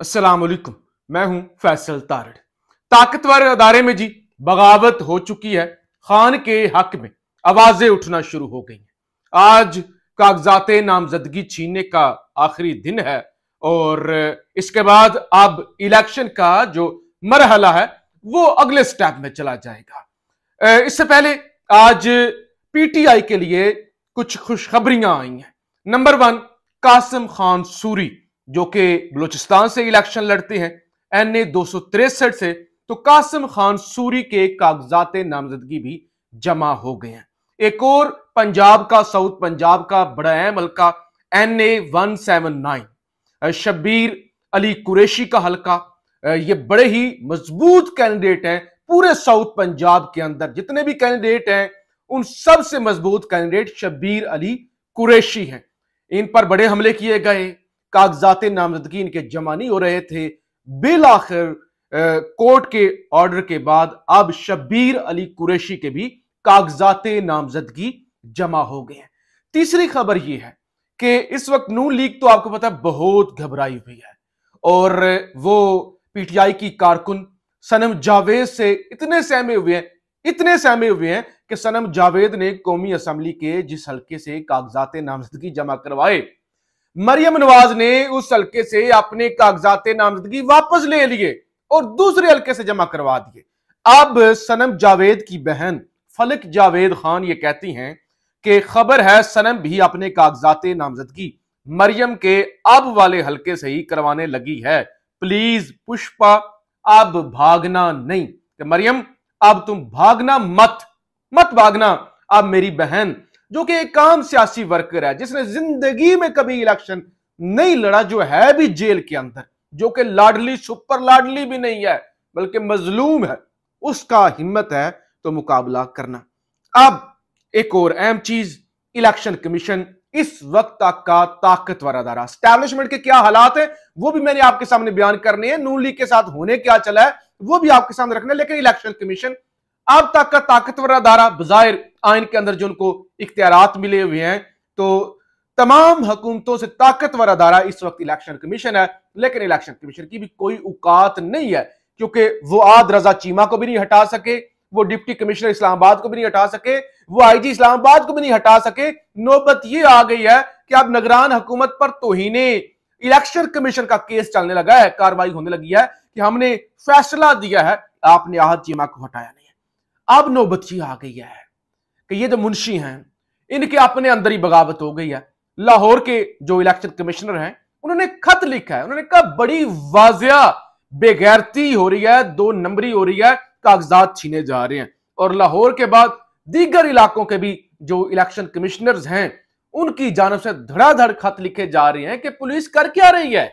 असलकुम मैं हूं फैसल तारड़ ताकतवर अदारे में जी बगावत हो चुकी है खान के हक में आवाजें उठना शुरू हो गई हैं आज कागजात नामजदगी छीनने का आखिरी दिन है और इसके बाद अब इलेक्शन का जो मरहला है वो अगले स्टेप में चला जाएगा इससे पहले आज पीटीआई के लिए कुछ खुशखबरियां आई हैं नंबर वन कासिम खान सूरी जो कि बलूचिस्तान से इलेक्शन लड़ते हैं एन ए दो से तो कासिम खान सूरी के कागजात नामजदगी भी जमा हो गए हैं एक और पंजाब का साउथ पंजाब का बड़ा अहम हल्का N A one seven nine Shabbir Ali Qureshi का हल्का ये बड़े ही मजबूत कैंडिडेट हैं पूरे साउथ पंजाब के अंदर जितने भी कैंडिडेट हैं उन सबसे मजबूत कैंडिडेट शब्बीर अली कुरेशी हैं इन पर बड़े हमले किए गए कागजात नामजदगी इनके जमा नहीं हो रहे थे बिल आखिर कोर्ट के ऑर्डर के बाद अब शब्बीर अली कुरैशी के भी कागजात नामजदगी जमा हो गए हैं तीसरी खबर यह है कि इस वक्त नू लीग तो आपको पता है बहुत घबराई हुई है और वो पीटीआई की कारकुन सनम जावेद से इतने सहमे हुए हैं इतने सहमे हुए हैं कि सनम जावेद ने कौमी असम्बली के जिस हल्के से कागजात नामजदगी जमा करवाए मरियम नवाज ने उस हल्के से अपने कागजात नामजदगी वापस ले लिए और दूसरे हल्के से जमा करवा दिए अब सनम जावेद की बहन फलक जावेद खान ये कहती हैं कि खबर है सनम भी अपने कागजात नामजदगी मरियम के अब वाले हल्के से ही करवाने लगी है प्लीज पुष्पा अब भागना नहीं मरियम अब तुम भागना मत मत भागना अब मेरी बहन जो कि एक आम सियासी वर्कर है जिसने जिंदगी में कभी इलेक्शन नहीं लड़ा जो है भी जेल के अंदर जो कि लाडली सुपर लाडली भी नहीं है बल्कि मजलूम है उसका हिम्मत है तो मुकाबला करना अब एक और अहम चीज इलेक्शन कमीशन इस वक्त तक का ताकतवर अदारा स्टैब्लिशमेंट के क्या हालात है वो भी मैंने आपके सामने बयान करने हैं नून लीग के साथ होने क्या चला है वो भी आपके सामने रखना है लेकिन इलेक्शन कमीशन अब तक का ताकतवर अदारा बाहिर आइन के अंदर जो उनको इख्तियार मिले हुए हैं तो तमाम हुकूमतों से ताकतवर अदारा इस वक्त इलेक्शन कमीशन है लेकिन इलेक्शन कमीशन की भी कोई औकात नहीं है क्योंकि वो आद रजा चीमा को भी नहीं हटा सके वो डिप्टी कमिश्नर इस्लामाबाद को भी नहीं हटा सके वो आईजी इस्लामाबाद को भी नहीं हटा सके नौबत ये आ गई है कि अब नगरान हुकूमत पर तोहिने इलेक्शन कमीशन का केस चलने लगा है कार्रवाई होने लगी है कि हमने फैसला दिया है आपने आहद चीमा को हटाया नहीं अब नौबत की आ गई है कि ये जो मुंशी हैं इनके अपने अंदर ही बगावत हो गई है लाहौर के जो इलेक्शन कमिश्नर हैं उन्होंने खत लिखा है उन्होंने कहा बड़ी वाजिया बेगैरती हो रही है दो नंबरी हो रही है कागजात छीने जा रहे हैं और लाहौर के बाद दीगर इलाकों के भी जो इलेक्शन कमिश्नर्स हैं उनकी जानव से धड़ाधड़ खत लिखे जा रहे हैं कि पुलिस कर क्या रही है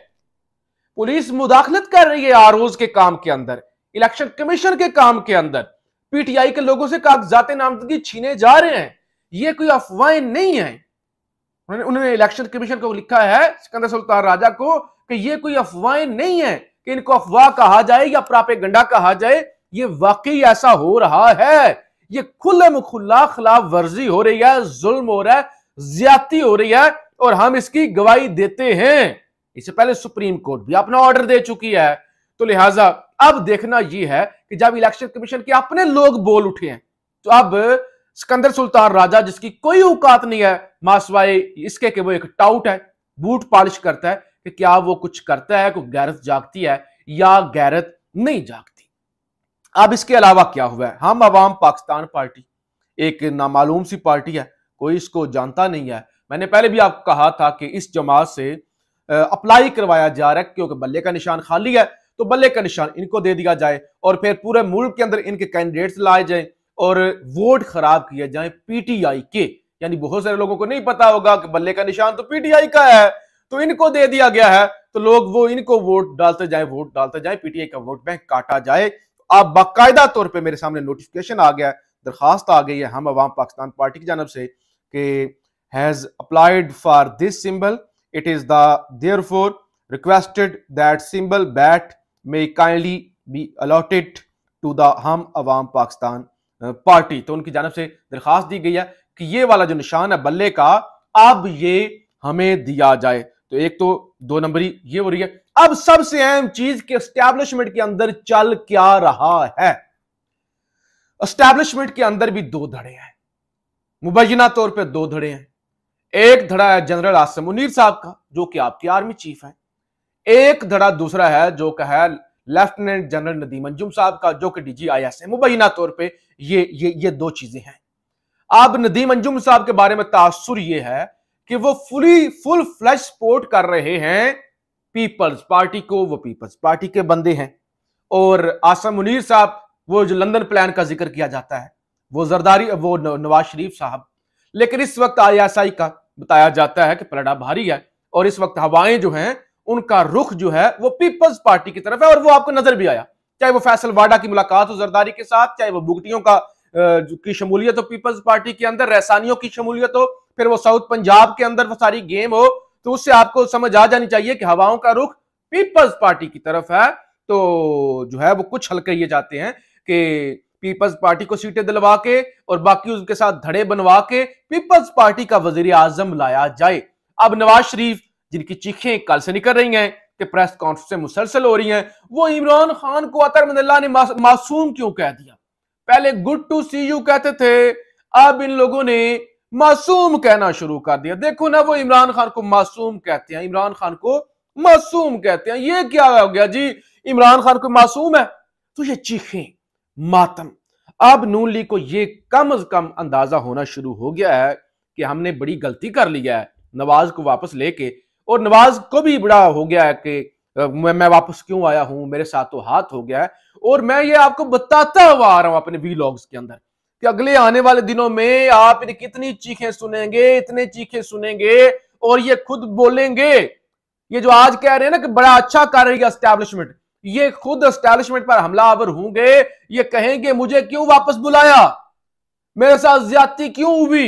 पुलिस मुदाखलत कर रही है आरोज के काम के अंदर इलेक्शन कमीशन के काम के अंदर पीटीआई के लोगों से कागजात नामजदगी छीने जा रहे हैं ये कोई अफवाहें नहीं है उन्होंने इलेक्शन कमीशन को लिखा है सिकंदर सुल्तान राजा को कि यह कोई अफवाहें नहीं है कि इनको अफवाह कहा जाए या प्रापे गंडा कहा जाए ये वाकई ऐसा हो रहा है ये खुले मुखुला खिलाफ वर्जी हो रही है जुल्म हो रहा है ज्यादा हो रही है और हम इसकी गवाही देते हैं इससे पहले सुप्रीम कोर्ट भी अपना ऑर्डर दे चुकी है तो लिहाजा अब देखना यह है कि जब इलेक्शन कमीशन के अपने लोग बोल उठे हैं तो अब सिकंदर सुल्तान राजा जिसकी कोई औकात नहीं है मासवाए इसके कि वो एक टाउट है बूट पॉलिश करता है कि क्या वो कुछ करता है कोई गैरत जागती है या गैरत नहीं जागती अब इसके अलावा क्या हुआ है हम आवाम पाकिस्तान पार्टी एक नामालूम सी पार्टी है कोई इसको जानता नहीं है मैंने पहले भी आपको कहा था कि इस जमात से अप्लाई करवाया जा रहा है क्योंकि बल्ले का निशान खाली है तो बल्ले का निशान इनको दे दिया जाए और फिर पूरे मुल्क के अंदर इनके कैंडिडेट्स लाए जाए और वोट खराब किए जाए पीटीआई के यानी बहुत सारे लोगों को नहीं पता होगा कि बल्ले का निशान तो पीटीआई का है तो इनको दे दिया गया है तो लोग वो इनको वोट डालते जाए वोट डालते जाए पीटीआई का वोट बैंक काटा जाए अब बाकायदा तौर पर मेरे सामने नोटिफिकेशन आ गया दरखास्त आ गई है हम अवाम पाकिस्तान पार्टी की जानब से कि has applied for this symbol it is the there for requested that symbol bat may kindly be allotted to the Hum Awam Pakistan party तो उनकी जानब से दरख्वास्त दी गई है कि ये वाला जो निशान है बल्ले का अब ये हमें दिया जाए तो एक तो दो नंबरी ये हो रही है अब सबसे अहम चीज के एस्टेब्लिशमेंट के अंदर चल क्या रहा है एस्टेब्लिशमेंट के अंदर भी दो धड़े हैं मुबैना तौर पर दो धड़े हैं एक धड़ा है जनरल आसम मुनीर साहब का जो कि आपकी आर्मी चीफ है एक धड़ा दूसरा है जो कह लेफ्टिनेंट जनरल नदीम अंजुम साहब का जो कि डीजी आई एस है मुबैना तौर पे ये ये ये दो चीजें हैं अब नदीम अंजुम साहब के बारे में तासुर ये है कि वो फुली फुल फ्लैश सपोर्ट कर रहे हैं पीपल्स पार्टी को वो पीपल्स पार्टी के बंदे हैं और आसम मुनीर साहब वो जो लंदन प्लान का जिक्र किया जाता है वो जरदारी वो नवाज शरीफ साहब लेकिन इस वक्त आई का बताया जाता है कि पलड़ा भारी है और इस वक्त हवाएं जो हैं उनका रुख जो है वो पीपल्स पार्टी की तरफ है और वो आपको नजर भी आया चाहे वो फैसल वाडा की मुलाकात हो जरदारी के साथ चाहे वो बुगटियों का की शमूलियत हो पीपल्स पार्टी के अंदर रहसानियों की शमूलियत हो फिर वो साउथ पंजाब के अंदर वो सारी गेम हो तो उससे आपको समझ आ जानी चाहिए कि हवाओं का रुख पीपल्स पार्टी की तरफ है तो जो है वो कुछ हल्के ये जाते हैं कि पीपल्स पार्टी को सीटें दिलवा के और बाकी उसके साथ धड़े बनवा के पीपल्स पार्टी का वजीर आजम लाया जाए अब नवाज शरीफ जिनकी चीखें कल से निकल रही हैं कि प्रेस कॉन्फ्रेंस मुसलसल हो रही हैं वो इमरान खान को अतर मदल्ला ने मासूम क्यों कह दिया पहले गुड टू सी यू कहते थे अब इन लोगों ने मासूम कहना शुरू कर दिया देखो ना वो इमरान खान को मासूम कहते हैं इमरान खान को मासूम कहते हैं ये क्या हो गया जी इमरान खान को मासूम है तो ये चीखें मातम अब नून लीग को ये कम अज कम अंदाजा होना शुरू हो गया है कि हमने बड़ी गलती कर लिया है नवाज को वापस लेके और नवाज को भी बड़ा हो गया है कि मैं, वापस क्यों आया हूं मेरे साथ तो हाथ हो गया है और मैं ये आपको बताता हुआ आ रहा हूं अपने वीलॉग्स के अंदर कि अगले आने वाले दिनों में आप कितनी चीखें सुनेंगे इतने चीखें सुनेंगे और ये खुद बोलेंगे ये जो आज कह रहे हैं ना कि बड़ा अच्छा कर रही है स्टैब्लिशमेंट ये खुद स्टैब्लिशमेंट पर हमला अवर होंगे ये कहेंगे मुझे क्यों वापस बुलाया मेरे साथ ज्यादा क्यों हुई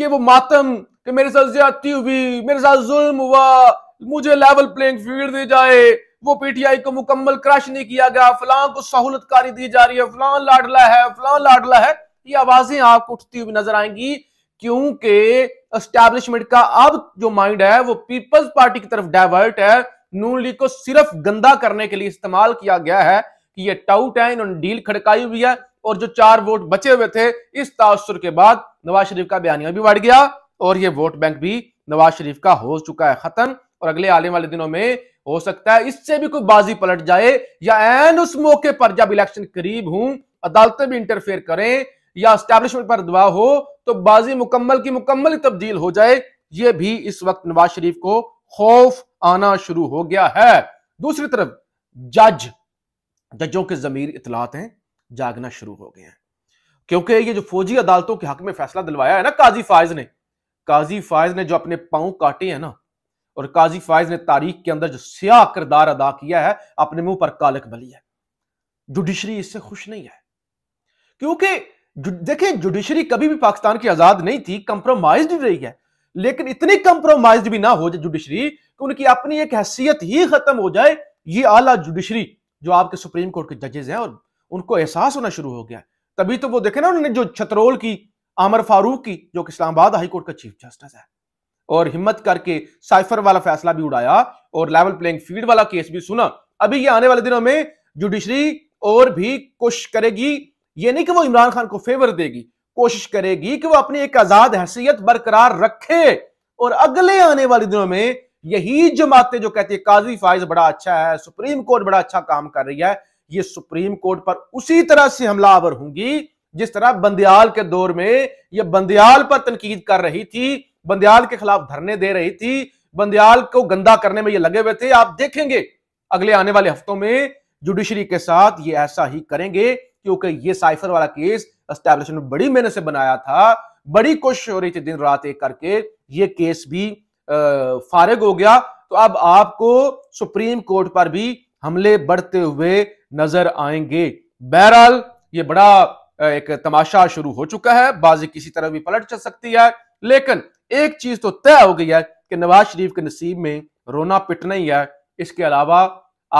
ये वो मातम कि मेरे साथ ज्यादती हुई मेरे साथ जुल्म हुआ मुझे लेवल प्लेइंग फील्ड दी जाए वो पीटीआई को मुकम्मल क्रश नहीं किया गया फलां को सहूलतकारी दी जा रही है फलां लाडला है फलां लाडला है ये आवाजें आपको उठती हुई नजर आएंगी क्योंकि एस्टेब्लिशमेंट का अब जो माइंड है वो पीपल्स पार्टी की तरफ डाइवर्ट है नून लीग को सिर्फ गंदा करने के लिए इस्तेमाल किया गया है कि ये टाउट है इन्होंने डील खड़काई हुई है और जो चार वोट बचे हुए थे इस तासुर के बाद नवाज शरीफ का बयानिया भी बढ़ गया और ये वोट बैंक भी नवाज शरीफ का हो चुका है खत्म और अगले आने वाले दिनों में हो सकता है इससे भी कोई बाजी पलट जाए या एन उस मौके पर जब इलेक्शन करीब हूं अदालतें भी इंटरफेयर करें या स्टैब्लिशमेंट पर दबाव हो तो बाजी मुकम्मल की मुकम्मल तब्दील हो जाए ये भी इस वक्त नवाज शरीफ को खौफ आना शुरू हो गया है दूसरी तरफ जज जजों के जमीर इतलात हैं जागना शुरू हो गए हैं क्योंकि ये जो फौजी अदालतों के हक में फैसला दिलवाया है ना काजी फायज ने काजी फायज ने जो अपने पाँव काटे हैं ना और काजी फायज ने तारीख के अंदर जो स्याह किरदार अदा किया है अपने मुंह पर कालक बली है जुडिशरी इससे खुश नहीं है क्योंकि देखिए जुडिशरी कभी भी पाकिस्तान की आजाद नहीं थी कंप्रोमाइज रही है लेकिन इतनी कंप्रोमाइज भी ना हो जाए जुडिशरी कि उनकी अपनी एक हैसियत ही खत्म हो जाए ये आला जुडिशरी जो आपके सुप्रीम कोर्ट के जजेज हैं और उनको एहसास होना शुरू हो गया तभी तो वो देखे ना उन्होंने जो छतरोल की आमर की जो कि इस्लामाबाद हाईकोर्ट का चीफ जस्टिस है और हिम्मत करके साइफर वाला फैसला भी उड़ाया और लेवल प्लेइंग फील्ड वाला केस भी सुना अभी ये आने वाले दिनों में जुडिशरी और भी कोशिश करेगी ये नहीं कि वो इमरान खान को फेवर देगी कोशिश करेगी कि वो अपनी एक आजाद हैसियत बरकरार रखे और अगले आने वाले दिनों में यही जमातें जो कहती है काजी फाइज बड़ा अच्छा है सुप्रीम कोर्ट बड़ा अच्छा काम कर रही है ये सुप्रीम कोर्ट पर उसी तरह से हमलावर होंगी जिस तरह बंदयाल के दौर में यह बंदयाल पर तनकीद कर रही थी बंदयाल के खिलाफ धरने दे रही थी बंदयाल को गंदा करने में ये लगे हुए थे आप देखेंगे अगले आने वाले हफ्तों में जुडिशरी के साथ ये ऐसा ही करेंगे क्योंकि ये साइफर वाला केस एस्टेब्लिशमेंट बड़ी मेहनत से बनाया था बड़ी कोशिश हो रही थी दिन रात एक करके ये केस भी फारग हो गया तो अब आपको सुप्रीम कोर्ट पर भी हमले बढ़ते हुए नजर आएंगे बहरहाल ये बड़ा एक तमाशा शुरू हो चुका है बाजी किसी तरह भी पलट चल सकती है लेकिन एक चीज तो तय हो गई है कि नवाज शरीफ के नसीब में रोना पिटना ही है इसके अलावा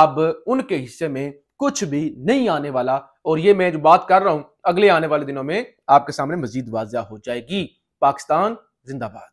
अब उनके हिस्से में कुछ भी नहीं आने वाला और ये मैं जो बात कर रहा हूं अगले आने वाले दिनों में आपके सामने मजीद वाजिया हो जाएगी पाकिस्तान जिंदाबाद